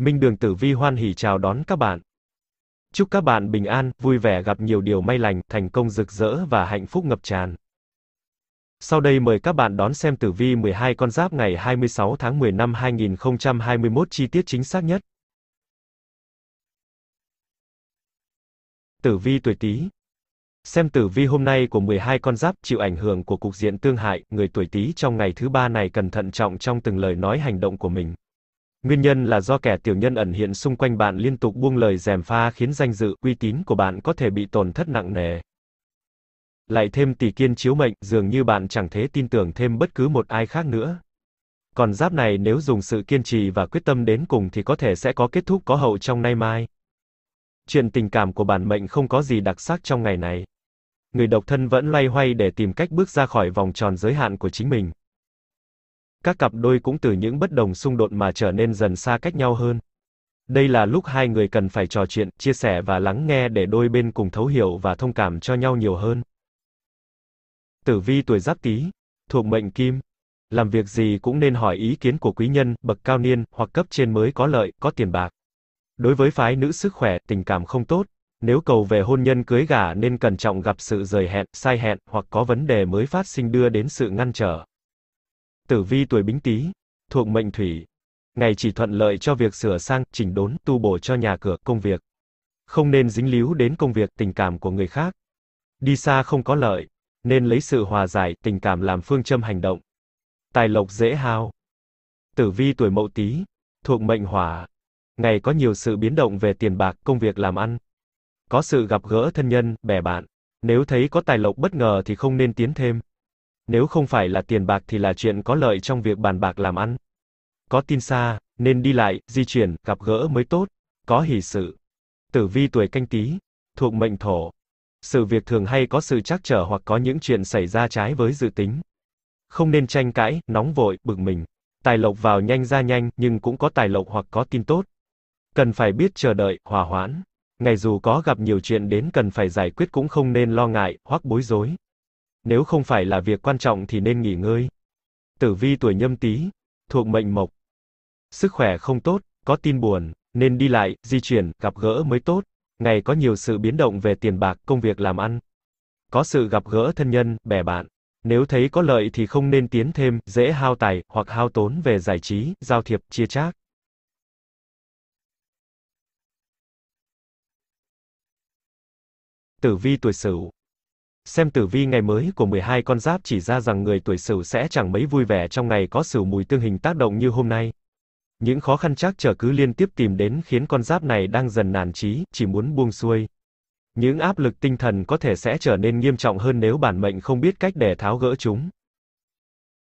Minh Đường Tử Vi hoan hỉ chào đón các bạn. Chúc các bạn bình an, vui vẻ gặp nhiều điều may lành, thành công rực rỡ và hạnh phúc ngập tràn. Sau đây mời các bạn đón xem tử vi 12 con giáp ngày 26 tháng 10 năm 2021 chi tiết chính xác nhất. Tử vi tuổi Tý. Xem tử vi hôm nay của 12 con giáp chịu ảnh hưởng của cục diện tương hại, người tuổi Tý trong ngày thứ ba này cần thận trọng trong từng lời nói hành động của mình. Nguyên nhân là do kẻ tiểu nhân ẩn hiện xung quanh bạn liên tục buông lời gièm pha khiến danh dự, uy tín của bạn có thể bị tổn thất nặng nề. Lại thêm tỷ kiên chiếu mệnh, dường như bạn chẳng thế tin tưởng thêm bất cứ một ai khác nữa. Còn giáp này nếu dùng sự kiên trì và quyết tâm đến cùng thì có thể sẽ có kết thúc có hậu trong nay mai. Chuyện tình cảm của bản mệnh không có gì đặc sắc trong ngày này. Người độc thân vẫn loay hoay để tìm cách bước ra khỏi vòng tròn giới hạn của chính mình các cặp đôi cũng từ những bất đồng xung đột mà trở nên dần xa cách nhau hơn. Đây là lúc hai người cần phải trò chuyện, chia sẻ và lắng nghe để đôi bên cùng thấu hiểu và thông cảm cho nhau nhiều hơn. Tử vi tuổi Giáp Tý, thuộc mệnh Kim, làm việc gì cũng nên hỏi ý kiến của quý nhân, bậc cao niên hoặc cấp trên mới có lợi, có tiền bạc. Đối với phái nữ sức khỏe, tình cảm không tốt, nếu cầu về hôn nhân cưới gả nên cẩn trọng gặp sự rời hẹn, sai hẹn hoặc có vấn đề mới phát sinh đưa đến sự ngăn trở. Tử vi tuổi Bính Tý, thuộc mệnh thủy. Ngày chỉ thuận lợi cho việc sửa sang, chỉnh đốn, tu bổ cho nhà cửa, công việc. Không nên dính líu đến công việc, tình cảm của người khác. Đi xa không có lợi, nên lấy sự hòa giải, tình cảm làm phương châm hành động. Tài lộc dễ hao. Tử vi tuổi Mậu Tý, thuộc mệnh hỏa. Ngày có nhiều sự biến động về tiền bạc, công việc làm ăn. Có sự gặp gỡ thân nhân, bè bạn. Nếu thấy có tài lộc bất ngờ thì không nên tiến thêm nếu không phải là tiền bạc thì là chuyện có lợi trong việc bàn bạc làm ăn. Có tin xa, nên đi lại, di chuyển, gặp gỡ mới tốt, có hỷ sự. Tử vi tuổi canh tí, thuộc mệnh thổ. Sự việc thường hay có sự trắc trở hoặc có những chuyện xảy ra trái với dự tính. Không nên tranh cãi, nóng vội, bực mình. Tài lộc vào nhanh ra nhanh, nhưng cũng có tài lộc hoặc có tin tốt. Cần phải biết chờ đợi, hòa hoãn. Ngày dù có gặp nhiều chuyện đến cần phải giải quyết cũng không nên lo ngại, hoặc bối rối nếu không phải là việc quan trọng thì nên nghỉ ngơi. Tử vi tuổi nhâm tý, thuộc mệnh mộc. Sức khỏe không tốt, có tin buồn, nên đi lại, di chuyển, gặp gỡ mới tốt. Ngày có nhiều sự biến động về tiền bạc, công việc làm ăn. Có sự gặp gỡ thân nhân, bè bạn. Nếu thấy có lợi thì không nên tiến thêm, dễ hao tài, hoặc hao tốn về giải trí, giao thiệp, chia chác. Tử vi tuổi Sửu Xem tử vi ngày mới của 12 con giáp chỉ ra rằng người tuổi Sửu sẽ chẳng mấy vui vẻ trong ngày có Sửu mùi tương hình tác động như hôm nay. Những khó khăn chắc trở cứ liên tiếp tìm đến khiến con giáp này đang dần nản chí, chỉ muốn buông xuôi. Những áp lực tinh thần có thể sẽ trở nên nghiêm trọng hơn nếu bản mệnh không biết cách để tháo gỡ chúng.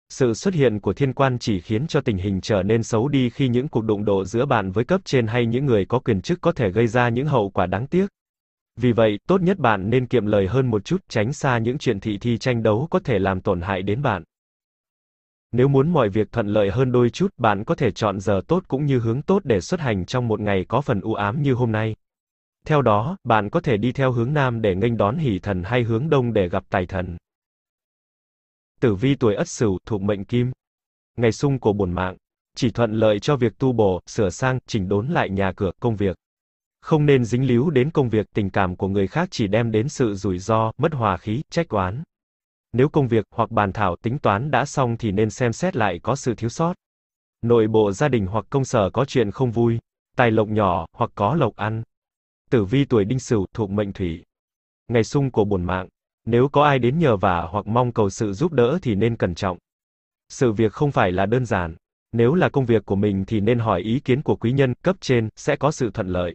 Sự xuất hiện của thiên quan chỉ khiến cho tình hình trở nên xấu đi khi những cuộc đụng độ giữa bạn với cấp trên hay những người có quyền chức có thể gây ra những hậu quả đáng tiếc. Vì vậy, tốt nhất bạn nên kiệm lời hơn một chút, tránh xa những chuyện thị thi tranh đấu có thể làm tổn hại đến bạn. Nếu muốn mọi việc thuận lợi hơn đôi chút, bạn có thể chọn giờ tốt cũng như hướng tốt để xuất hành trong một ngày có phần u ám như hôm nay. Theo đó, bạn có thể đi theo hướng nam để nghênh đón hỷ thần hay hướng đông để gặp tài thần. Tử vi tuổi Ất Sửu thuộc mệnh Kim. Ngày sung của bổn mạng, chỉ thuận lợi cho việc tu bổ, sửa sang, chỉnh đốn lại nhà cửa, công việc không nên dính líu đến công việc, tình cảm của người khác chỉ đem đến sự rủi ro, mất hòa khí, trách oán. Nếu công việc hoặc bàn thảo tính toán đã xong thì nên xem xét lại có sự thiếu sót. Nội bộ gia đình hoặc công sở có chuyện không vui, tài lộc nhỏ hoặc có lộc ăn. Tử vi tuổi Đinh Sửu thuộc mệnh thủy. Ngày xung của bổn mạng, nếu có ai đến nhờ vả hoặc mong cầu sự giúp đỡ thì nên cẩn trọng. Sự việc không phải là đơn giản, nếu là công việc của mình thì nên hỏi ý kiến của quý nhân, cấp trên, sẽ có sự thuận lợi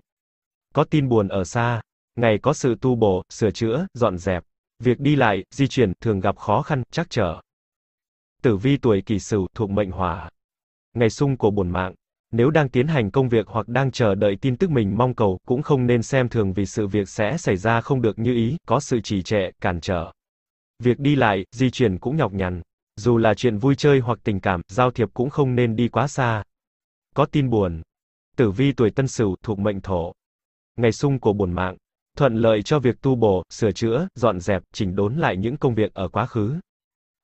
có tin buồn ở xa, ngày có sự tu bổ, sửa chữa, dọn dẹp. Việc đi lại, di chuyển thường gặp khó khăn, trắc trở. Tử vi tuổi kỷ sửu thuộc mệnh hỏa. Ngày sung của bổn mạng. Nếu đang tiến hành công việc hoặc đang chờ đợi tin tức mình mong cầu, cũng không nên xem thường vì sự việc sẽ xảy ra không được như ý, có sự trì trệ, cản trở. Việc đi lại, di chuyển cũng nhọc nhằn. Dù là chuyện vui chơi hoặc tình cảm, giao thiệp cũng không nên đi quá xa. Có tin buồn. Tử vi tuổi Tân Sửu thuộc mệnh Thổ ngày sung của bổn mạng, thuận lợi cho việc tu bổ, sửa chữa, dọn dẹp, chỉnh đốn lại những công việc ở quá khứ.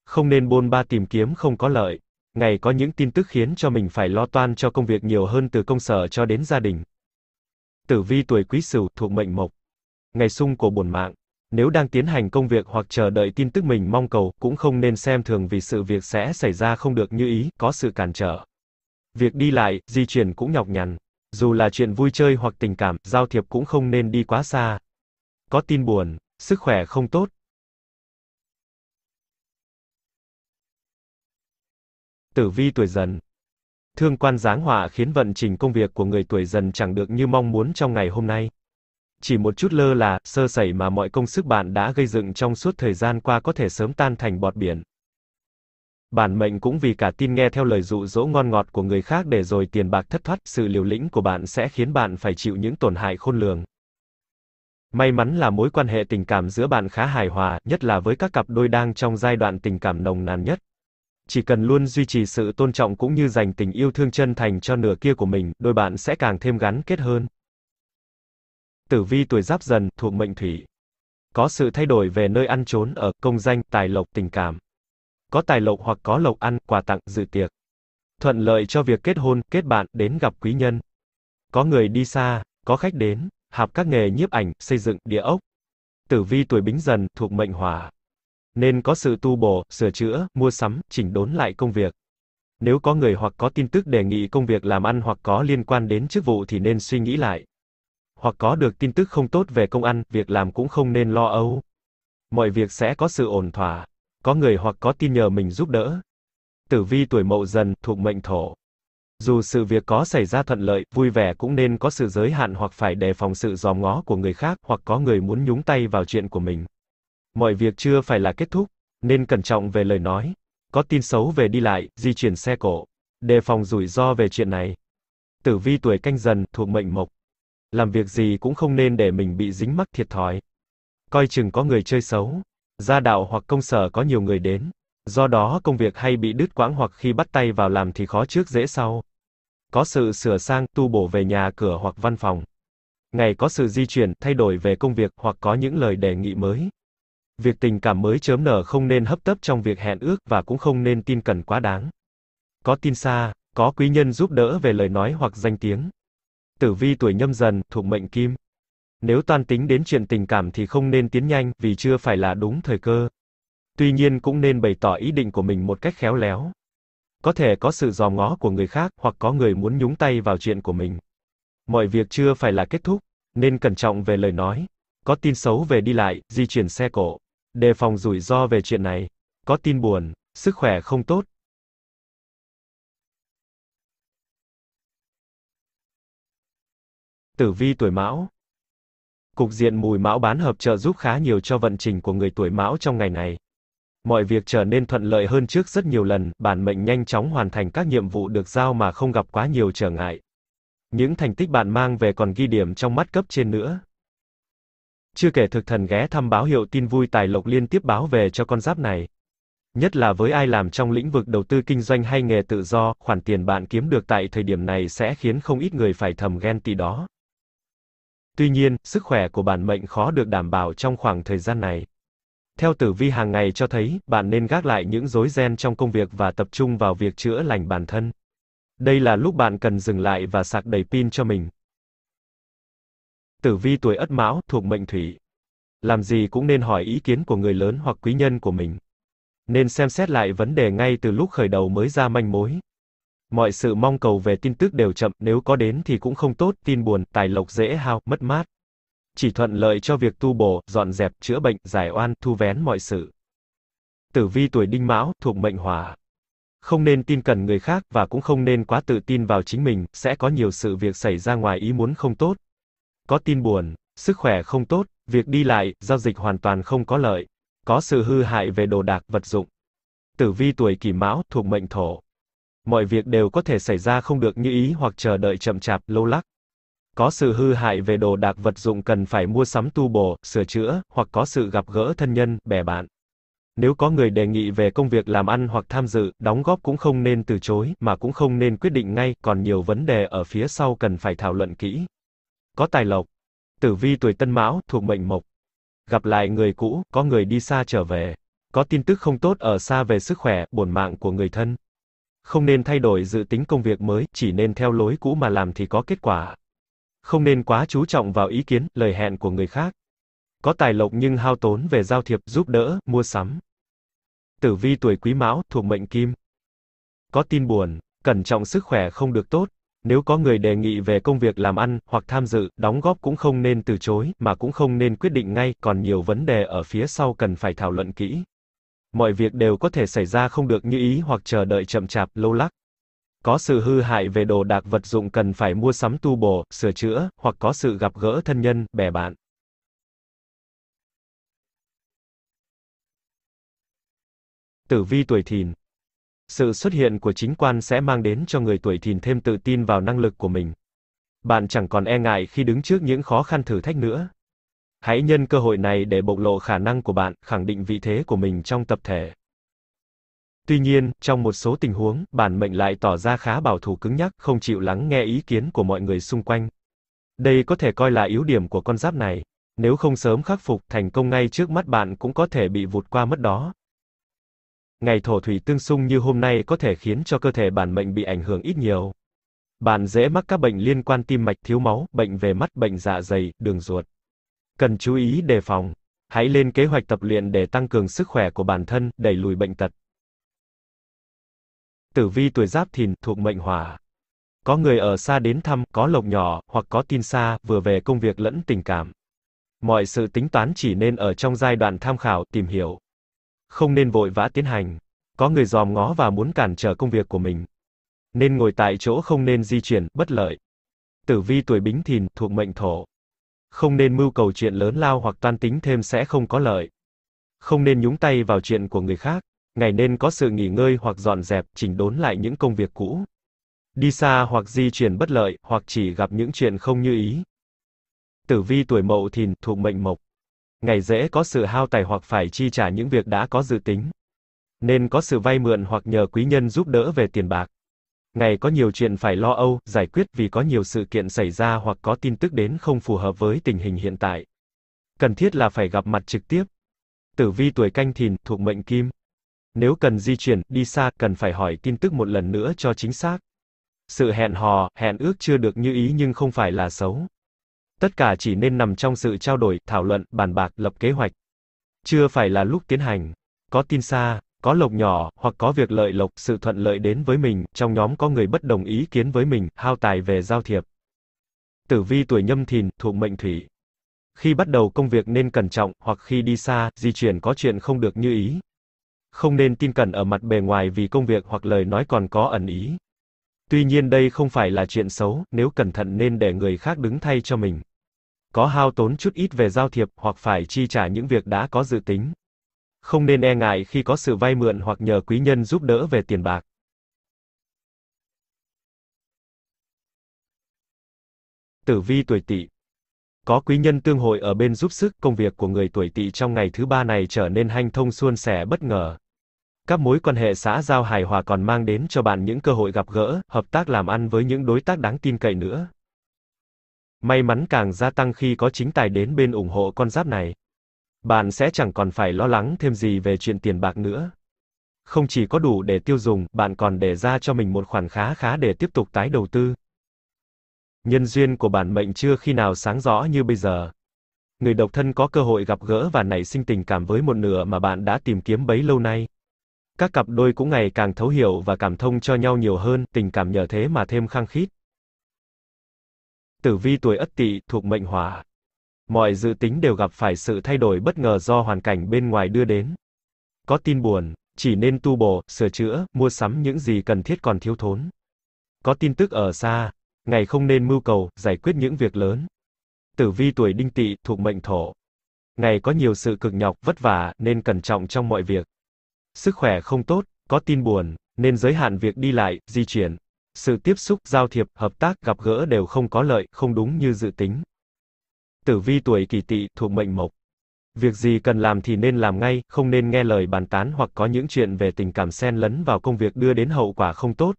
Không nên bôn ba tìm kiếm không có lợi, ngày có những tin tức khiến cho mình phải lo toan cho công việc nhiều hơn từ công sở cho đến gia đình. Tử vi tuổi Quý Sửu thuộc mệnh Mộc. Ngày sung của bổn mạng, nếu đang tiến hành công việc hoặc chờ đợi tin tức mình mong cầu, cũng không nên xem thường vì sự việc sẽ xảy ra không được như ý, có sự cản trở. Việc đi lại, di chuyển cũng nhọc nhằn. Dù là chuyện vui chơi hoặc tình cảm, giao thiệp cũng không nên đi quá xa. Có tin buồn, sức khỏe không tốt. Tử vi tuổi dần. Thương quan giáng họa khiến vận trình công việc của người tuổi dần chẳng được như mong muốn trong ngày hôm nay. Chỉ một chút lơ là, sơ sẩy mà mọi công sức bạn đã gây dựng trong suốt thời gian qua có thể sớm tan thành bọt biển. Bản mệnh cũng vì cả tin nghe theo lời dụ dỗ ngon ngọt của người khác để rồi tiền bạc thất thoát, sự liều lĩnh của bạn sẽ khiến bạn phải chịu những tổn hại khôn lường. May mắn là mối quan hệ tình cảm giữa bạn khá hài hòa, nhất là với các cặp đôi đang trong giai đoạn tình cảm nồng nàn nhất. Chỉ cần luôn duy trì sự tôn trọng cũng như dành tình yêu thương chân thành cho nửa kia của mình, đôi bạn sẽ càng thêm gắn kết hơn. Tử vi tuổi Giáp Dần thuộc mệnh Thủy. Có sự thay đổi về nơi ăn trốn ở, công danh, tài lộc, tình cảm có tài lộc hoặc có lộc ăn, quà tặng, dự tiệc. Thuận lợi cho việc kết hôn, kết bạn, đến gặp quý nhân. Có người đi xa, có khách đến, hợp các nghề nhiếp ảnh, xây dựng, địa ốc. Tử vi tuổi bính dần, thuộc mệnh hỏa. Nên có sự tu bổ, sửa chữa, mua sắm, chỉnh đốn lại công việc. Nếu có người hoặc có tin tức đề nghị công việc làm ăn hoặc có liên quan đến chức vụ thì nên suy nghĩ lại. Hoặc có được tin tức không tốt về công ăn, việc làm cũng không nên lo âu. Mọi việc sẽ có sự ổn thỏa có người hoặc có tin nhờ mình giúp đỡ. Tử vi tuổi mậu dần, thuộc mệnh thổ. Dù sự việc có xảy ra thuận lợi, vui vẻ cũng nên có sự giới hạn hoặc phải đề phòng sự giòm ngó của người khác hoặc có người muốn nhúng tay vào chuyện của mình. Mọi việc chưa phải là kết thúc, nên cẩn trọng về lời nói. Có tin xấu về đi lại, di chuyển xe cộ. Đề phòng rủi ro về chuyện này. Tử vi tuổi canh dần, thuộc mệnh mộc. Làm việc gì cũng không nên để mình bị dính mắc thiệt thòi. Coi chừng có người chơi xấu, gia đạo hoặc công sở có nhiều người đến. Do đó công việc hay bị đứt quãng hoặc khi bắt tay vào làm thì khó trước dễ sau. Có sự sửa sang, tu bổ về nhà cửa hoặc văn phòng. Ngày có sự di chuyển, thay đổi về công việc hoặc có những lời đề nghị mới. Việc tình cảm mới chớm nở không nên hấp tấp trong việc hẹn ước và cũng không nên tin cẩn quá đáng. Có tin xa, có quý nhân giúp đỡ về lời nói hoặc danh tiếng. Tử vi tuổi nhâm dần, thuộc mệnh kim. Nếu toàn tính đến chuyện tình cảm thì không nên tiến nhanh, vì chưa phải là đúng thời cơ. Tuy nhiên cũng nên bày tỏ ý định của mình một cách khéo léo. Có thể có sự dò ngó của người khác, hoặc có người muốn nhúng tay vào chuyện của mình. Mọi việc chưa phải là kết thúc, nên cẩn trọng về lời nói. Có tin xấu về đi lại, di chuyển xe cộ. Đề phòng rủi ro về chuyện này. Có tin buồn, sức khỏe không tốt, Tử vi tuổi Mão, Cục diện mùi mão bán hợp trợ giúp khá nhiều cho vận trình của người tuổi mão trong ngày này. Mọi việc trở nên thuận lợi hơn trước rất nhiều lần, bản mệnh nhanh chóng hoàn thành các nhiệm vụ được giao mà không gặp quá nhiều trở ngại. Những thành tích bạn mang về còn ghi điểm trong mắt cấp trên nữa. Chưa kể thực thần ghé thăm báo hiệu tin vui tài lộc liên tiếp báo về cho con giáp này. Nhất là với ai làm trong lĩnh vực đầu tư kinh doanh hay nghề tự do, khoản tiền bạn kiếm được tại thời điểm này sẽ khiến không ít người phải thầm ghen tị đó. Tuy nhiên, sức khỏe của bản mệnh khó được đảm bảo trong khoảng thời gian này. Theo tử vi hàng ngày cho thấy, bạn nên gác lại những rối ren trong công việc và tập trung vào việc chữa lành bản thân. Đây là lúc bạn cần dừng lại và sạc đầy pin cho mình. Tử vi tuổi Ất Mão thuộc mệnh Thủy. Làm gì cũng nên hỏi ý kiến của người lớn hoặc quý nhân của mình. Nên xem xét lại vấn đề ngay từ lúc khởi đầu mới ra manh mối. Mọi sự mong cầu về tin tức đều chậm, nếu có đến thì cũng không tốt, tin buồn, tài lộc dễ hao, mất mát. Chỉ thuận lợi cho việc tu bổ, dọn dẹp, chữa bệnh, giải oan, thu vén mọi sự. Tử vi tuổi đinh mão, thuộc mệnh hỏa. Không nên tin cần người khác, và cũng không nên quá tự tin vào chính mình, sẽ có nhiều sự việc xảy ra ngoài ý muốn không tốt. Có tin buồn, sức khỏe không tốt, việc đi lại, giao dịch hoàn toàn không có lợi. Có sự hư hại về đồ đạc, vật dụng. Tử vi tuổi kỷ mão, thuộc mệnh thổ mọi việc đều có thể xảy ra không được như ý hoặc chờ đợi chậm chạp, lâu lắc. Có sự hư hại về đồ đạc vật dụng cần phải mua sắm tu bổ, sửa chữa, hoặc có sự gặp gỡ thân nhân, bè bạn. Nếu có người đề nghị về công việc làm ăn hoặc tham dự, đóng góp cũng không nên từ chối, mà cũng không nên quyết định ngay, còn nhiều vấn đề ở phía sau cần phải thảo luận kỹ. Có tài lộc, tử vi tuổi tân mão, thuộc mệnh mộc. Gặp lại người cũ, có người đi xa trở về. Có tin tức không tốt ở xa về sức khỏe, bổn mạng của người thân không nên thay đổi dự tính công việc mới, chỉ nên theo lối cũ mà làm thì có kết quả. Không nên quá chú trọng vào ý kiến, lời hẹn của người khác. Có tài lộc nhưng hao tốn về giao thiệp, giúp đỡ, mua sắm. Tử vi tuổi Quý Mão, thuộc mệnh Kim. Có tin buồn, cẩn trọng sức khỏe không được tốt. Nếu có người đề nghị về công việc làm ăn hoặc tham dự, đóng góp cũng không nên từ chối, mà cũng không nên quyết định ngay, còn nhiều vấn đề ở phía sau cần phải thảo luận kỹ mọi việc đều có thể xảy ra không được như ý hoặc chờ đợi chậm chạp, lâu lắc. Có sự hư hại về đồ đạc vật dụng cần phải mua sắm tu bổ, sửa chữa, hoặc có sự gặp gỡ thân nhân, bè bạn. Tử vi tuổi thìn Sự xuất hiện của chính quan sẽ mang đến cho người tuổi thìn thêm tự tin vào năng lực của mình. Bạn chẳng còn e ngại khi đứng trước những khó khăn thử thách nữa, Hãy nhân cơ hội này để bộc lộ khả năng của bạn, khẳng định vị thế của mình trong tập thể. Tuy nhiên, trong một số tình huống, bản mệnh lại tỏ ra khá bảo thủ cứng nhắc, không chịu lắng nghe ý kiến của mọi người xung quanh. Đây có thể coi là yếu điểm của con giáp này. Nếu không sớm khắc phục, thành công ngay trước mắt bạn cũng có thể bị vụt qua mất đó. Ngày thổ thủy tương xung như hôm nay có thể khiến cho cơ thể bản mệnh bị ảnh hưởng ít nhiều. Bạn dễ mắc các bệnh liên quan tim mạch thiếu máu, bệnh về mắt, bệnh dạ dày, đường ruột. Cần chú ý đề phòng. Hãy lên kế hoạch tập luyện để tăng cường sức khỏe của bản thân, đẩy lùi bệnh tật. Tử vi tuổi Giáp Thìn thuộc mệnh Hỏa. Có người ở xa đến thăm, có lộc nhỏ hoặc có tin xa, vừa về công việc lẫn tình cảm. Mọi sự tính toán chỉ nên ở trong giai đoạn tham khảo, tìm hiểu. Không nên vội vã tiến hành. Có người dòm ngó và muốn cản trở công việc của mình. Nên ngồi tại chỗ không nên di chuyển, bất lợi. Tử vi tuổi Bính Thìn thuộc mệnh Thổ không nên mưu cầu chuyện lớn lao hoặc toan tính thêm sẽ không có lợi. Không nên nhúng tay vào chuyện của người khác, ngày nên có sự nghỉ ngơi hoặc dọn dẹp, chỉnh đốn lại những công việc cũ. Đi xa hoặc di chuyển bất lợi, hoặc chỉ gặp những chuyện không như ý. Tử vi tuổi mậu thìn thuộc mệnh mộc. Ngày dễ có sự hao tài hoặc phải chi trả những việc đã có dự tính. Nên có sự vay mượn hoặc nhờ quý nhân giúp đỡ về tiền bạc. Ngày có nhiều chuyện phải lo âu, giải quyết vì có nhiều sự kiện xảy ra hoặc có tin tức đến không phù hợp với tình hình hiện tại. Cần thiết là phải gặp mặt trực tiếp. Tử vi tuổi canh thìn, thuộc mệnh kim. Nếu cần di chuyển, đi xa, cần phải hỏi tin tức một lần nữa cho chính xác. Sự hẹn hò, hẹn ước chưa được như ý nhưng không phải là xấu. Tất cả chỉ nên nằm trong sự trao đổi, thảo luận, bàn bạc, lập kế hoạch. Chưa phải là lúc tiến hành. Có tin xa, có lộc nhỏ, hoặc có việc lợi lộc, sự thuận lợi đến với mình, trong nhóm có người bất đồng ý kiến với mình, hao tài về giao thiệp. Tử vi tuổi nhâm thìn, thuộc mệnh thủy. Khi bắt đầu công việc nên cẩn trọng, hoặc khi đi xa, di chuyển có chuyện không được như ý. Không nên tin cẩn ở mặt bề ngoài vì công việc hoặc lời nói còn có ẩn ý. Tuy nhiên đây không phải là chuyện xấu, nếu cẩn thận nên để người khác đứng thay cho mình. Có hao tốn chút ít về giao thiệp hoặc phải chi trả những việc đã có dự tính không nên e ngại khi có sự vay mượn hoặc nhờ quý nhân giúp đỡ về tiền bạc. Tử vi tuổi Tỵ có quý nhân tương hội ở bên giúp sức công việc của người tuổi tỵ trong ngày thứ ba này trở nên hanh thông suôn sẻ bất ngờ. Các mối quan hệ xã giao hài hòa còn mang đến cho bạn những cơ hội gặp gỡ, hợp tác làm ăn với những đối tác đáng tin cậy nữa. May mắn càng gia tăng khi có chính tài đến bên ủng hộ con giáp này. Bạn sẽ chẳng còn phải lo lắng thêm gì về chuyện tiền bạc nữa. Không chỉ có đủ để tiêu dùng, bạn còn để ra cho mình một khoản khá khá để tiếp tục tái đầu tư. Nhân duyên của bản mệnh chưa khi nào sáng rõ như bây giờ. Người độc thân có cơ hội gặp gỡ và nảy sinh tình cảm với một nửa mà bạn đã tìm kiếm bấy lâu nay. Các cặp đôi cũng ngày càng thấu hiểu và cảm thông cho nhau nhiều hơn, tình cảm nhờ thế mà thêm khăng khít. Tử vi tuổi Ất Tỵ thuộc mệnh Hỏa, mọi dự tính đều gặp phải sự thay đổi bất ngờ do hoàn cảnh bên ngoài đưa đến. Có tin buồn, chỉ nên tu bổ, sửa chữa, mua sắm những gì cần thiết còn thiếu thốn. Có tin tức ở xa, ngày không nên mưu cầu, giải quyết những việc lớn. Tử vi tuổi đinh tỵ thuộc mệnh thổ. Ngày có nhiều sự cực nhọc, vất vả, nên cẩn trọng trong mọi việc. Sức khỏe không tốt, có tin buồn, nên giới hạn việc đi lại, di chuyển. Sự tiếp xúc, giao thiệp, hợp tác, gặp gỡ đều không có lợi, không đúng như dự tính. Tử vi tuổi kỷ tỵ thuộc mệnh mộc. Việc gì cần làm thì nên làm ngay, không nên nghe lời bàn tán hoặc có những chuyện về tình cảm xen lẫn vào công việc đưa đến hậu quả không tốt.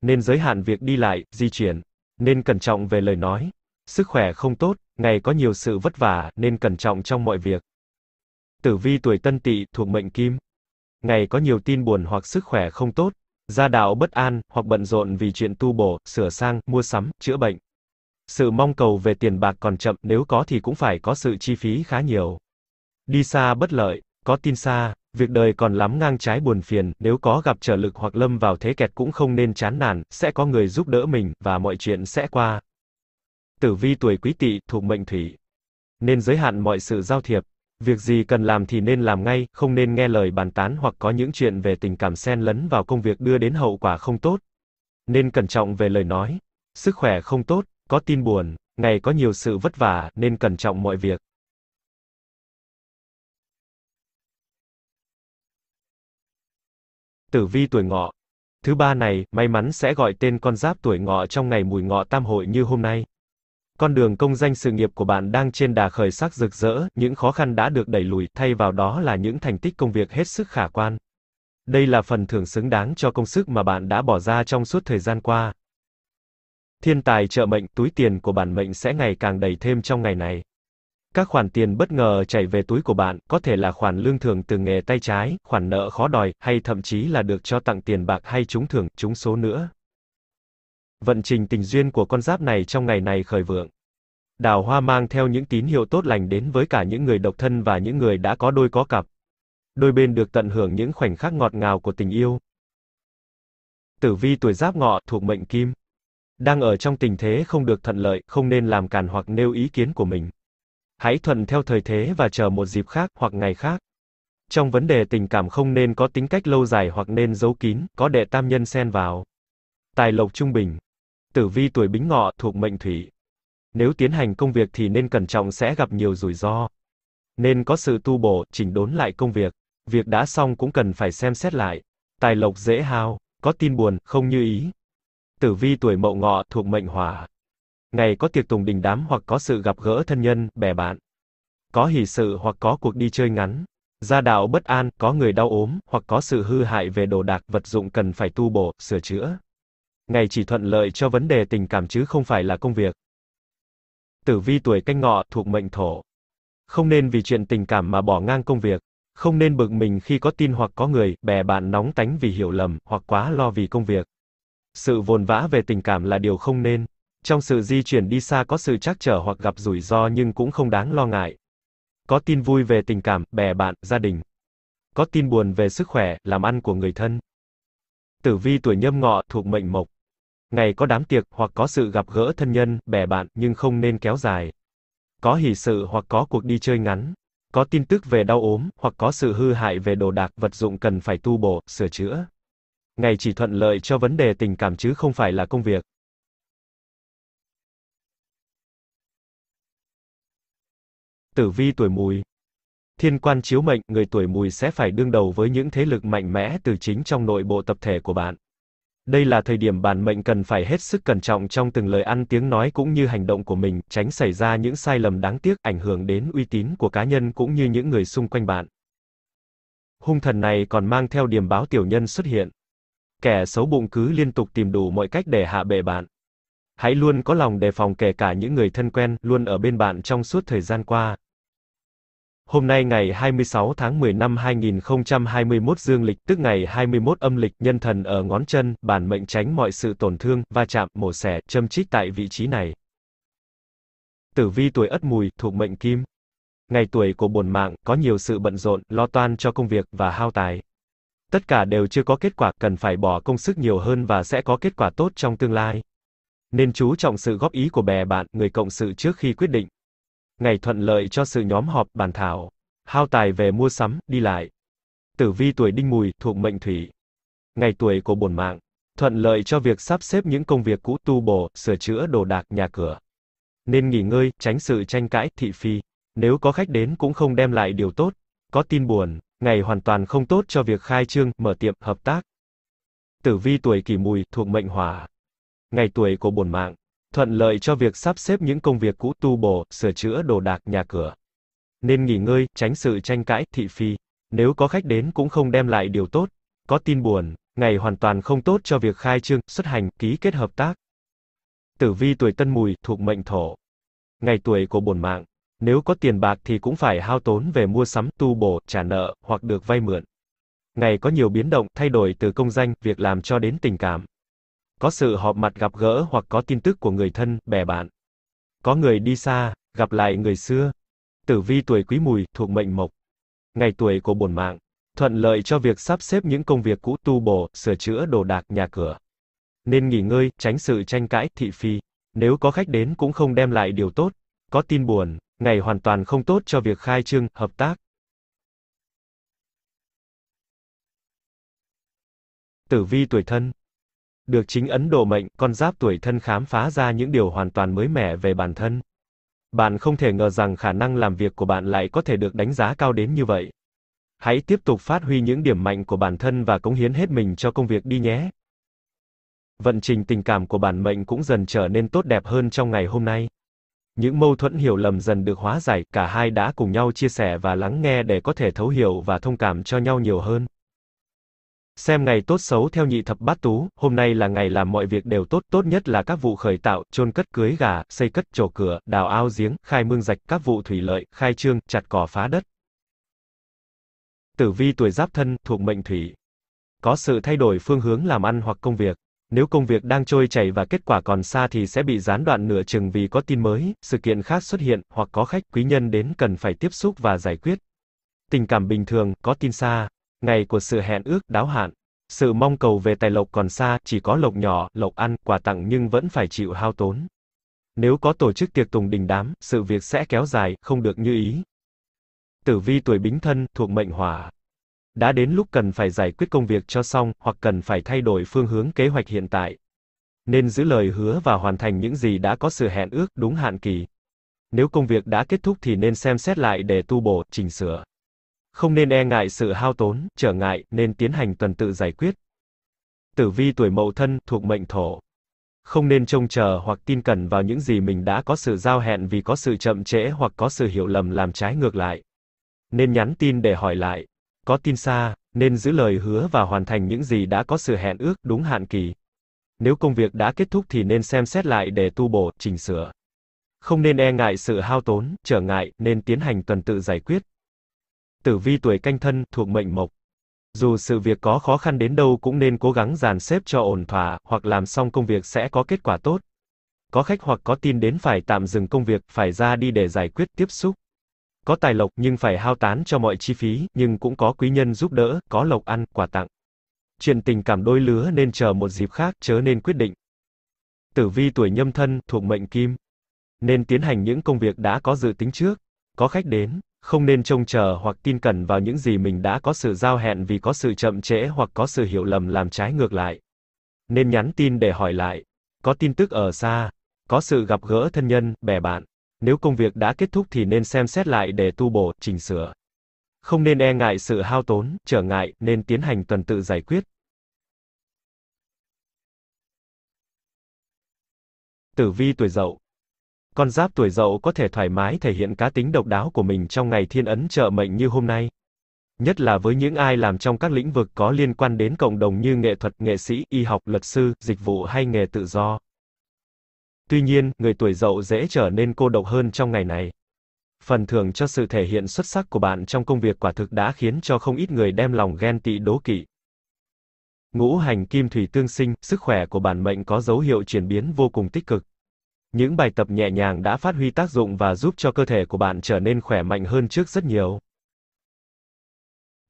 Nên giới hạn việc đi lại, di chuyển. Nên cẩn trọng về lời nói. Sức khỏe không tốt, ngày có nhiều sự vất vả, nên cẩn trọng trong mọi việc. Tử vi tuổi tân tỵ thuộc mệnh kim. Ngày có nhiều tin buồn hoặc sức khỏe không tốt. Gia đạo bất an, hoặc bận rộn vì chuyện tu bổ, sửa sang, mua sắm, chữa bệnh. Sự mong cầu về tiền bạc còn chậm, nếu có thì cũng phải có sự chi phí khá nhiều. Đi xa bất lợi, có tin xa, việc đời còn lắm ngang trái buồn phiền, nếu có gặp trở lực hoặc lâm vào thế kẹt cũng không nên chán nản, sẽ có người giúp đỡ mình, và mọi chuyện sẽ qua. Tử vi tuổi quý tỵ, thuộc mệnh thủy. Nên giới hạn mọi sự giao thiệp. Việc gì cần làm thì nên làm ngay, không nên nghe lời bàn tán hoặc có những chuyện về tình cảm xen lấn vào công việc đưa đến hậu quả không tốt. Nên cẩn trọng về lời nói. Sức khỏe không tốt, có tin buồn, ngày có nhiều sự vất vả nên cẩn trọng mọi việc. Tử vi tuổi ngọ. Thứ ba này, may mắn sẽ gọi tên con giáp tuổi ngọ trong ngày mùi ngọ tam hội như hôm nay. Con đường công danh sự nghiệp của bạn đang trên đà khởi sắc rực rỡ, những khó khăn đã được đẩy lùi, thay vào đó là những thành tích công việc hết sức khả quan. Đây là phần thưởng xứng đáng cho công sức mà bạn đã bỏ ra trong suốt thời gian qua. Thiên tài trợ mệnh, túi tiền của bản mệnh sẽ ngày càng đầy thêm trong ngày này. Các khoản tiền bất ngờ chảy về túi của bạn, có thể là khoản lương thưởng từ nghề tay trái, khoản nợ khó đòi, hay thậm chí là được cho tặng tiền bạc hay trúng thưởng, trúng số nữa. Vận trình tình duyên của con giáp này trong ngày này khởi vượng. Đào hoa mang theo những tín hiệu tốt lành đến với cả những người độc thân và những người đã có đôi có cặp. Đôi bên được tận hưởng những khoảnh khắc ngọt ngào của tình yêu. Tử vi tuổi giáp ngọ thuộc mệnh kim. Đang ở trong tình thế không được thuận lợi, không nên làm cản hoặc nêu ý kiến của mình. Hãy thuận theo thời thế và chờ một dịp khác hoặc ngày khác. Trong vấn đề tình cảm không nên có tính cách lâu dài hoặc nên giấu kín, có đệ tam nhân xen vào. Tài lộc trung bình. Tử vi tuổi bính ngọ thuộc mệnh thủy. Nếu tiến hành công việc thì nên cẩn trọng sẽ gặp nhiều rủi ro. Nên có sự tu bổ, chỉnh đốn lại công việc. Việc đã xong cũng cần phải xem xét lại. Tài lộc dễ hao, có tin buồn, không như ý, tử vi tuổi mậu ngọ thuộc mệnh hỏa. Ngày có tiệc tùng đình đám hoặc có sự gặp gỡ thân nhân, bè bạn. Có hỷ sự hoặc có cuộc đi chơi ngắn. Gia đạo bất an, có người đau ốm, hoặc có sự hư hại về đồ đạc, vật dụng cần phải tu bổ, sửa chữa. Ngày chỉ thuận lợi cho vấn đề tình cảm chứ không phải là công việc. Tử vi tuổi canh ngọ thuộc mệnh thổ. Không nên vì chuyện tình cảm mà bỏ ngang công việc. Không nên bực mình khi có tin hoặc có người, bè bạn nóng tánh vì hiểu lầm, hoặc quá lo vì công việc sự vồn vã về tình cảm là điều không nên. Trong sự di chuyển đi xa có sự trắc trở hoặc gặp rủi ro nhưng cũng không đáng lo ngại. Có tin vui về tình cảm, bè bạn, gia đình. Có tin buồn về sức khỏe, làm ăn của người thân. Tử vi tuổi nhâm ngọ thuộc mệnh mộc. Ngày có đám tiệc hoặc có sự gặp gỡ thân nhân, bè bạn nhưng không nên kéo dài. Có hỷ sự hoặc có cuộc đi chơi ngắn. Có tin tức về đau ốm hoặc có sự hư hại về đồ đạc, vật dụng cần phải tu bổ, sửa chữa ngày chỉ thuận lợi cho vấn đề tình cảm chứ không phải là công việc. Tử vi tuổi mùi Thiên quan chiếu mệnh, người tuổi mùi sẽ phải đương đầu với những thế lực mạnh mẽ từ chính trong nội bộ tập thể của bạn. Đây là thời điểm bản mệnh cần phải hết sức cẩn trọng trong từng lời ăn tiếng nói cũng như hành động của mình, tránh xảy ra những sai lầm đáng tiếc ảnh hưởng đến uy tín của cá nhân cũng như những người xung quanh bạn. Hung thần này còn mang theo điểm báo tiểu nhân xuất hiện kẻ xấu bụng cứ liên tục tìm đủ mọi cách để hạ bệ bạn. Hãy luôn có lòng đề phòng kể cả những người thân quen luôn ở bên bạn trong suốt thời gian qua. Hôm nay ngày 26 tháng 10 năm 2021 dương lịch tức ngày 21 âm lịch nhân thần ở ngón chân, bản mệnh tránh mọi sự tổn thương, va chạm, mổ xẻ, châm chích tại vị trí này. Tử vi tuổi ất mùi, thuộc mệnh kim. Ngày tuổi của bổn mạng, có nhiều sự bận rộn, lo toan cho công việc và hao tài. Tất cả đều chưa có kết quả, cần phải bỏ công sức nhiều hơn và sẽ có kết quả tốt trong tương lai. Nên chú trọng sự góp ý của bè bạn, người cộng sự trước khi quyết định. Ngày thuận lợi cho sự nhóm họp, bàn thảo. Hao tài về mua sắm, đi lại. Tử vi tuổi đinh mùi, thuộc mệnh thủy. Ngày tuổi của bổn mạng. Thuận lợi cho việc sắp xếp những công việc cũ tu bổ, sửa chữa đồ đạc, nhà cửa. Nên nghỉ ngơi, tránh sự tranh cãi, thị phi. Nếu có khách đến cũng không đem lại điều tốt, có tin buồn, ngày hoàn toàn không tốt cho việc khai trương, mở tiệm, hợp tác. Tử vi tuổi kỷ mùi, thuộc mệnh hỏa. Ngày tuổi của bổn mạng, thuận lợi cho việc sắp xếp những công việc cũ tu bổ, sửa chữa đồ đạc, nhà cửa. Nên nghỉ ngơi, tránh sự tranh cãi, thị phi. Nếu có khách đến cũng không đem lại điều tốt. Có tin buồn, ngày hoàn toàn không tốt cho việc khai trương, xuất hành, ký kết hợp tác. Tử vi tuổi tân mùi, thuộc mệnh thổ. Ngày tuổi của bổn mạng, nếu có tiền bạc thì cũng phải hao tốn về mua sắm, tu bổ, trả nợ, hoặc được vay mượn. Ngày có nhiều biến động, thay đổi từ công danh, việc làm cho đến tình cảm. Có sự họp mặt gặp gỡ hoặc có tin tức của người thân, bè bạn. Có người đi xa, gặp lại người xưa. Tử vi tuổi quý mùi, thuộc mệnh mộc. Ngày tuổi của bổn mạng. Thuận lợi cho việc sắp xếp những công việc cũ tu bổ, sửa chữa đồ đạc, nhà cửa. Nên nghỉ ngơi, tránh sự tranh cãi, thị phi. Nếu có khách đến cũng không đem lại điều tốt. Có tin buồn, ngày hoàn toàn không tốt cho việc khai trương, hợp tác. Tử vi tuổi thân Được chính Ấn Độ mệnh, con giáp tuổi thân khám phá ra những điều hoàn toàn mới mẻ về bản thân. Bạn không thể ngờ rằng khả năng làm việc của bạn lại có thể được đánh giá cao đến như vậy. Hãy tiếp tục phát huy những điểm mạnh của bản thân và cống hiến hết mình cho công việc đi nhé. Vận trình tình cảm của bản mệnh cũng dần trở nên tốt đẹp hơn trong ngày hôm nay. Những mâu thuẫn hiểu lầm dần được hóa giải, cả hai đã cùng nhau chia sẻ và lắng nghe để có thể thấu hiểu và thông cảm cho nhau nhiều hơn. Xem ngày tốt xấu theo nhị thập bát tú, hôm nay là ngày làm mọi việc đều tốt, tốt nhất là các vụ khởi tạo, chôn cất cưới gà, xây cất trổ cửa, đào ao giếng, khai mương rạch, các vụ thủy lợi, khai trương, chặt cỏ phá đất. Tử vi tuổi giáp thân, thuộc mệnh thủy. Có sự thay đổi phương hướng làm ăn hoặc công việc. Nếu công việc đang trôi chảy và kết quả còn xa thì sẽ bị gián đoạn nửa chừng vì có tin mới, sự kiện khác xuất hiện, hoặc có khách quý nhân đến cần phải tiếp xúc và giải quyết. Tình cảm bình thường, có tin xa. Ngày của sự hẹn ước, đáo hạn. Sự mong cầu về tài lộc còn xa, chỉ có lộc nhỏ, lộc ăn, quà tặng nhưng vẫn phải chịu hao tốn. Nếu có tổ chức tiệc tùng đình đám, sự việc sẽ kéo dài, không được như ý. Tử vi tuổi bính thân, thuộc mệnh hỏa đã đến lúc cần phải giải quyết công việc cho xong, hoặc cần phải thay đổi phương hướng kế hoạch hiện tại. Nên giữ lời hứa và hoàn thành những gì đã có sự hẹn ước đúng hạn kỳ. Nếu công việc đã kết thúc thì nên xem xét lại để tu bổ, chỉnh sửa. Không nên e ngại sự hao tốn, trở ngại, nên tiến hành tuần tự giải quyết. Tử vi tuổi Mậu Thân thuộc mệnh Thổ. Không nên trông chờ hoặc tin cẩn vào những gì mình đã có sự giao hẹn vì có sự chậm trễ hoặc có sự hiểu lầm làm trái ngược lại. Nên nhắn tin để hỏi lại có tin xa, nên giữ lời hứa và hoàn thành những gì đã có sự hẹn ước đúng hạn kỳ. Nếu công việc đã kết thúc thì nên xem xét lại để tu bổ, chỉnh sửa. Không nên e ngại sự hao tốn, trở ngại, nên tiến hành tuần tự giải quyết. Tử vi tuổi canh thân thuộc mệnh mộc. Dù sự việc có khó khăn đến đâu cũng nên cố gắng dàn xếp cho ổn thỏa, hoặc làm xong công việc sẽ có kết quả tốt. Có khách hoặc có tin đến phải tạm dừng công việc, phải ra đi để giải quyết tiếp xúc có tài lộc nhưng phải hao tán cho mọi chi phí, nhưng cũng có quý nhân giúp đỡ, có lộc ăn, quà tặng. Chuyện tình cảm đôi lứa nên chờ một dịp khác, chớ nên quyết định. Tử vi tuổi nhâm thân, thuộc mệnh kim. Nên tiến hành những công việc đã có dự tính trước, có khách đến, không nên trông chờ hoặc tin cẩn vào những gì mình đã có sự giao hẹn vì có sự chậm trễ hoặc có sự hiểu lầm làm trái ngược lại. Nên nhắn tin để hỏi lại, có tin tức ở xa, có sự gặp gỡ thân nhân, bè bạn. Nếu công việc đã kết thúc thì nên xem xét lại để tu bổ, chỉnh sửa. Không nên e ngại sự hao tốn, trở ngại, nên tiến hành tuần tự giải quyết. Tử vi tuổi dậu Con giáp tuổi dậu có thể thoải mái thể hiện cá tính độc đáo của mình trong ngày thiên ấn trợ mệnh như hôm nay. Nhất là với những ai làm trong các lĩnh vực có liên quan đến cộng đồng như nghệ thuật, nghệ sĩ, y học, luật sư, dịch vụ hay nghề tự do. Tuy nhiên, người tuổi dậu dễ trở nên cô độc hơn trong ngày này. Phần thưởng cho sự thể hiện xuất sắc của bạn trong công việc quả thực đã khiến cho không ít người đem lòng ghen tị đố kỵ. Ngũ hành kim thủy tương sinh, sức khỏe của bản mệnh có dấu hiệu chuyển biến vô cùng tích cực. Những bài tập nhẹ nhàng đã phát huy tác dụng và giúp cho cơ thể của bạn trở nên khỏe mạnh hơn trước rất nhiều.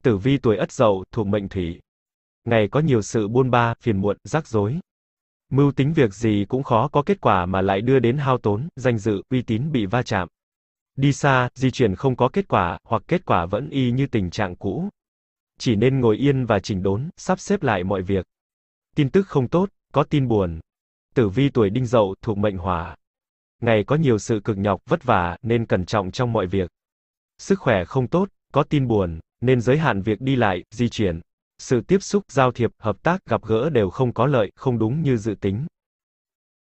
Tử vi tuổi Ất Dậu, thuộc mệnh thủy. Ngày có nhiều sự buôn ba, phiền muộn, rắc rối, Mưu tính việc gì cũng khó có kết quả mà lại đưa đến hao tốn, danh dự, uy tín bị va chạm. Đi xa, di chuyển không có kết quả, hoặc kết quả vẫn y như tình trạng cũ. Chỉ nên ngồi yên và chỉnh đốn, sắp xếp lại mọi việc. Tin tức không tốt, có tin buồn. Tử vi tuổi đinh dậu thuộc mệnh hỏa. Ngày có nhiều sự cực nhọc, vất vả, nên cẩn trọng trong mọi việc. Sức khỏe không tốt, có tin buồn, nên giới hạn việc đi lại, di chuyển, sự tiếp xúc, giao thiệp, hợp tác, gặp gỡ đều không có lợi, không đúng như dự tính.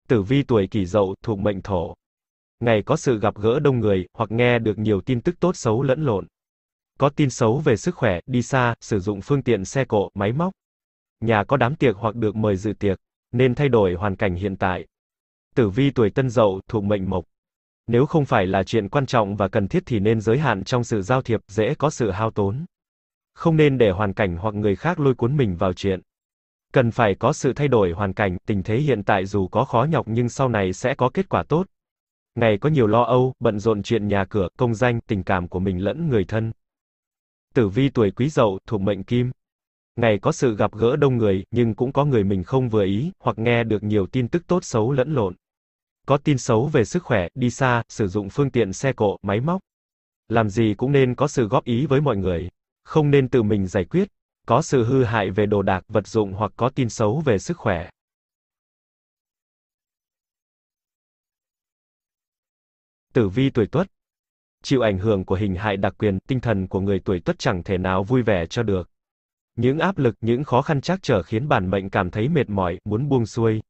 Tử vi tuổi kỷ dậu thuộc mệnh thổ. Ngày có sự gặp gỡ đông người, hoặc nghe được nhiều tin tức tốt xấu lẫn lộn. Có tin xấu về sức khỏe, đi xa, sử dụng phương tiện xe cộ, máy móc. Nhà có đám tiệc hoặc được mời dự tiệc, nên thay đổi hoàn cảnh hiện tại. Tử vi tuổi tân dậu thuộc mệnh mộc. Nếu không phải là chuyện quan trọng và cần thiết thì nên giới hạn trong sự giao thiệp, dễ có sự hao tốn không nên để hoàn cảnh hoặc người khác lôi cuốn mình vào chuyện. Cần phải có sự thay đổi hoàn cảnh, tình thế hiện tại dù có khó nhọc nhưng sau này sẽ có kết quả tốt. Ngày có nhiều lo âu, bận rộn chuyện nhà cửa, công danh, tình cảm của mình lẫn người thân. Tử vi tuổi quý dậu, thuộc mệnh kim. Ngày có sự gặp gỡ đông người, nhưng cũng có người mình không vừa ý, hoặc nghe được nhiều tin tức tốt xấu lẫn lộn. Có tin xấu về sức khỏe, đi xa, sử dụng phương tiện xe cộ, máy móc. Làm gì cũng nên có sự góp ý với mọi người không nên tự mình giải quyết, có sự hư hại về đồ đạc vật dụng hoặc có tin xấu về sức khỏe. Tử vi tuổi tuất Chịu ảnh hưởng của hình hại đặc quyền, tinh thần của người tuổi tuất chẳng thể nào vui vẻ cho được. Những áp lực, những khó khăn trắc trở khiến bản mệnh cảm thấy mệt mỏi, muốn buông xuôi.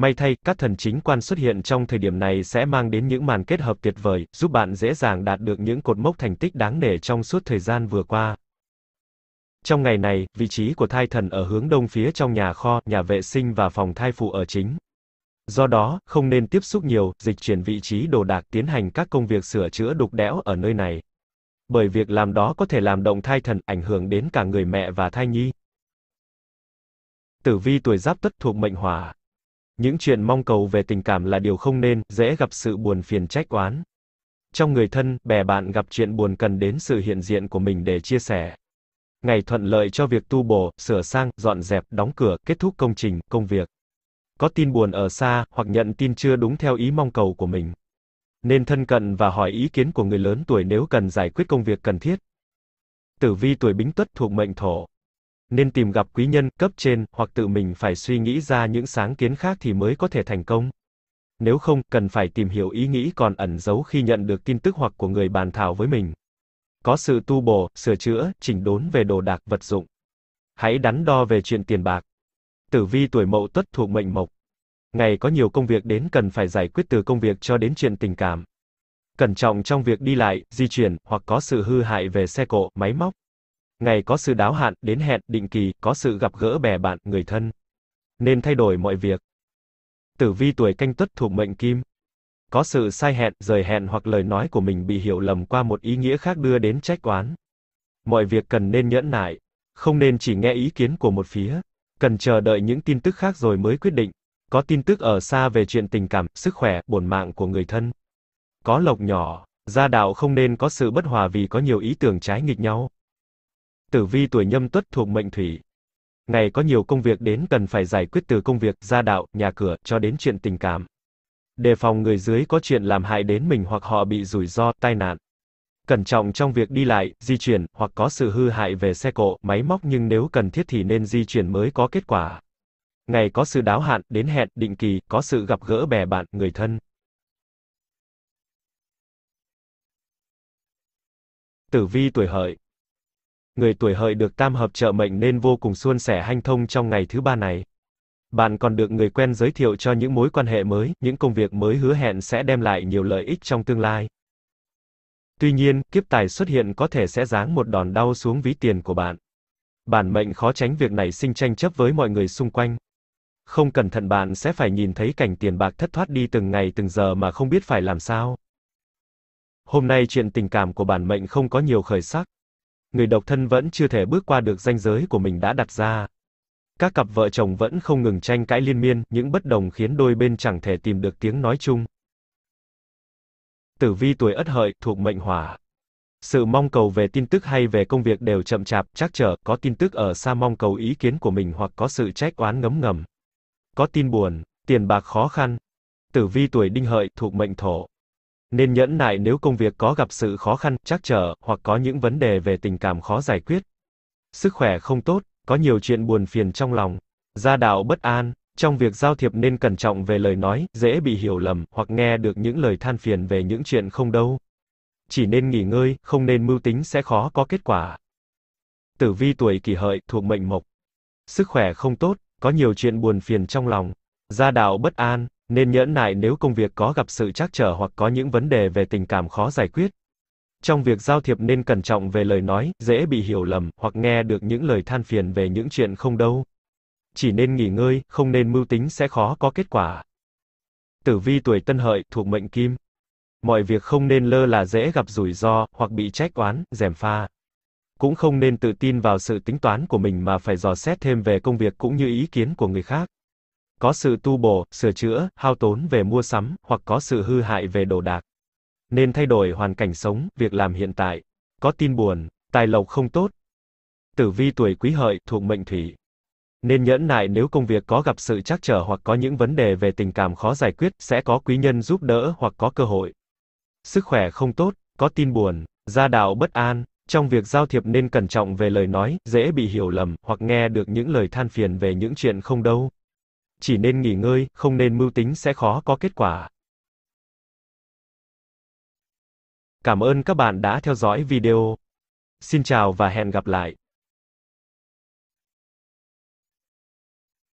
May thay, các thần chính quan xuất hiện trong thời điểm này sẽ mang đến những màn kết hợp tuyệt vời, giúp bạn dễ dàng đạt được những cột mốc thành tích đáng nể trong suốt thời gian vừa qua. Trong ngày này, vị trí của thai thần ở hướng đông phía trong nhà kho, nhà vệ sinh và phòng thai phụ ở chính. Do đó, không nên tiếp xúc nhiều, dịch chuyển vị trí đồ đạc tiến hành các công việc sửa chữa đục đẽo ở nơi này. Bởi việc làm đó có thể làm động thai thần, ảnh hưởng đến cả người mẹ và thai nhi. Tử vi tuổi giáp tuất thuộc mệnh hỏa, những chuyện mong cầu về tình cảm là điều không nên, dễ gặp sự buồn phiền trách oán. Trong người thân, bè bạn gặp chuyện buồn cần đến sự hiện diện của mình để chia sẻ. Ngày thuận lợi cho việc tu bổ, sửa sang, dọn dẹp, đóng cửa, kết thúc công trình, công việc. Có tin buồn ở xa, hoặc nhận tin chưa đúng theo ý mong cầu của mình. Nên thân cận và hỏi ý kiến của người lớn tuổi nếu cần giải quyết công việc cần thiết. Tử vi tuổi Bính Tuất thuộc mệnh Thổ, nên tìm gặp quý nhân, cấp trên, hoặc tự mình phải suy nghĩ ra những sáng kiến khác thì mới có thể thành công. Nếu không, cần phải tìm hiểu ý nghĩ còn ẩn giấu khi nhận được tin tức hoặc của người bàn thảo với mình. Có sự tu bổ, sửa chữa, chỉnh đốn về đồ đạc, vật dụng. Hãy đắn đo về chuyện tiền bạc. Tử vi tuổi mậu tuất thuộc mệnh mộc. Ngày có nhiều công việc đến cần phải giải quyết từ công việc cho đến chuyện tình cảm. Cẩn trọng trong việc đi lại, di chuyển, hoặc có sự hư hại về xe cộ, máy móc ngày có sự đáo hạn, đến hẹn, định kỳ, có sự gặp gỡ bè bạn, người thân. Nên thay đổi mọi việc. Tử vi tuổi canh tuất thuộc mệnh kim. Có sự sai hẹn, rời hẹn hoặc lời nói của mình bị hiểu lầm qua một ý nghĩa khác đưa đến trách oán. Mọi việc cần nên nhẫn nại, không nên chỉ nghe ý kiến của một phía, cần chờ đợi những tin tức khác rồi mới quyết định. Có tin tức ở xa về chuyện tình cảm, sức khỏe, bổn mạng của người thân. Có lộc nhỏ, gia đạo không nên có sự bất hòa vì có nhiều ý tưởng trái nghịch nhau. Tử vi tuổi nhâm tuất thuộc mệnh thủy. Ngày có nhiều công việc đến cần phải giải quyết từ công việc, gia đạo, nhà cửa, cho đến chuyện tình cảm. Đề phòng người dưới có chuyện làm hại đến mình hoặc họ bị rủi ro, tai nạn. Cẩn trọng trong việc đi lại, di chuyển, hoặc có sự hư hại về xe cộ, máy móc nhưng nếu cần thiết thì nên di chuyển mới có kết quả. Ngày có sự đáo hạn, đến hẹn, định kỳ, có sự gặp gỡ bè bạn, người thân. Tử vi tuổi hợi người tuổi hợi được tam hợp trợ mệnh nên vô cùng suôn sẻ hanh thông trong ngày thứ ba này. Bạn còn được người quen giới thiệu cho những mối quan hệ mới, những công việc mới hứa hẹn sẽ đem lại nhiều lợi ích trong tương lai. Tuy nhiên, kiếp tài xuất hiện có thể sẽ giáng một đòn đau xuống ví tiền của bạn. Bản mệnh khó tránh việc này sinh tranh chấp với mọi người xung quanh. Không cẩn thận bạn sẽ phải nhìn thấy cảnh tiền bạc thất thoát đi từng ngày từng giờ mà không biết phải làm sao. Hôm nay chuyện tình cảm của bản mệnh không có nhiều khởi sắc người độc thân vẫn chưa thể bước qua được ranh giới của mình đã đặt ra. Các cặp vợ chồng vẫn không ngừng tranh cãi liên miên, những bất đồng khiến đôi bên chẳng thể tìm được tiếng nói chung. Tử vi tuổi Ất Hợi thuộc mệnh Hỏa. Sự mong cầu về tin tức hay về công việc đều chậm chạp, trắc trở, có tin tức ở xa mong cầu ý kiến của mình hoặc có sự trách oán ngấm ngầm. Có tin buồn, tiền bạc khó khăn. Tử vi tuổi Đinh Hợi thuộc mệnh Thổ. Nên nhẫn nại nếu công việc có gặp sự khó khăn, trắc trở, hoặc có những vấn đề về tình cảm khó giải quyết. Sức khỏe không tốt, có nhiều chuyện buồn phiền trong lòng. Gia đạo bất an, trong việc giao thiệp nên cẩn trọng về lời nói, dễ bị hiểu lầm, hoặc nghe được những lời than phiền về những chuyện không đâu. Chỉ nên nghỉ ngơi, không nên mưu tính sẽ khó có kết quả. Tử vi tuổi kỷ hợi, thuộc mệnh mộc. Sức khỏe không tốt, có nhiều chuyện buồn phiền trong lòng. Gia đạo bất an, nên nhẫn nại nếu công việc có gặp sự trắc trở hoặc có những vấn đề về tình cảm khó giải quyết. Trong việc giao thiệp nên cẩn trọng về lời nói, dễ bị hiểu lầm hoặc nghe được những lời than phiền về những chuyện không đâu. Chỉ nên nghỉ ngơi, không nên mưu tính sẽ khó có kết quả. Tử vi tuổi Tân Hợi thuộc mệnh Kim. Mọi việc không nên lơ là dễ gặp rủi ro hoặc bị trách oán, gièm pha. Cũng không nên tự tin vào sự tính toán của mình mà phải dò xét thêm về công việc cũng như ý kiến của người khác có sự tu bổ, sửa chữa, hao tốn về mua sắm, hoặc có sự hư hại về đồ đạc. Nên thay đổi hoàn cảnh sống, việc làm hiện tại. Có tin buồn, tài lộc không tốt. Tử vi tuổi quý hợi, thuộc mệnh thủy. Nên nhẫn nại nếu công việc có gặp sự trắc trở hoặc có những vấn đề về tình cảm khó giải quyết, sẽ có quý nhân giúp đỡ hoặc có cơ hội. Sức khỏe không tốt, có tin buồn, gia đạo bất an, trong việc giao thiệp nên cẩn trọng về lời nói, dễ bị hiểu lầm, hoặc nghe được những lời than phiền về những chuyện không đâu chỉ nên nghỉ ngơi, không nên mưu tính sẽ khó có kết quả. Cảm ơn các bạn đã theo dõi video. Xin chào và hẹn gặp lại.